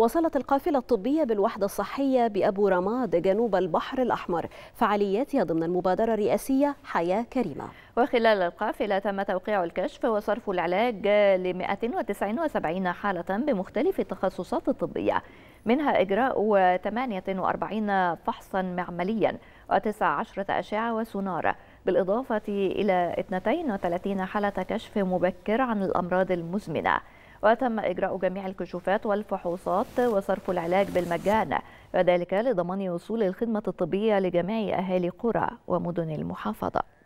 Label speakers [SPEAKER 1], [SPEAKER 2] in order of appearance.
[SPEAKER 1] وصلت القافلة الطبية بالوحدة الصحية بأبو رماد جنوب البحر الأحمر فعالياتها ضمن المبادرة الرئاسية حياة كريمة وخلال القافلة
[SPEAKER 2] تم توقيع الكشف وصرف العلاج ل 179 حالة بمختلف التخصصات الطبية منها إجراء 48 فحصا معمليا و19 أشعة وسونار بالإضافة إلى 32 حالة كشف مبكر عن الأمراض المزمنة وتم إجراء جميع الكشوفات والفحوصات وصرف العلاج بالمجان وذلك لضمان وصول الخدمة الطبية لجميع أهالي قرى ومدن المحافظة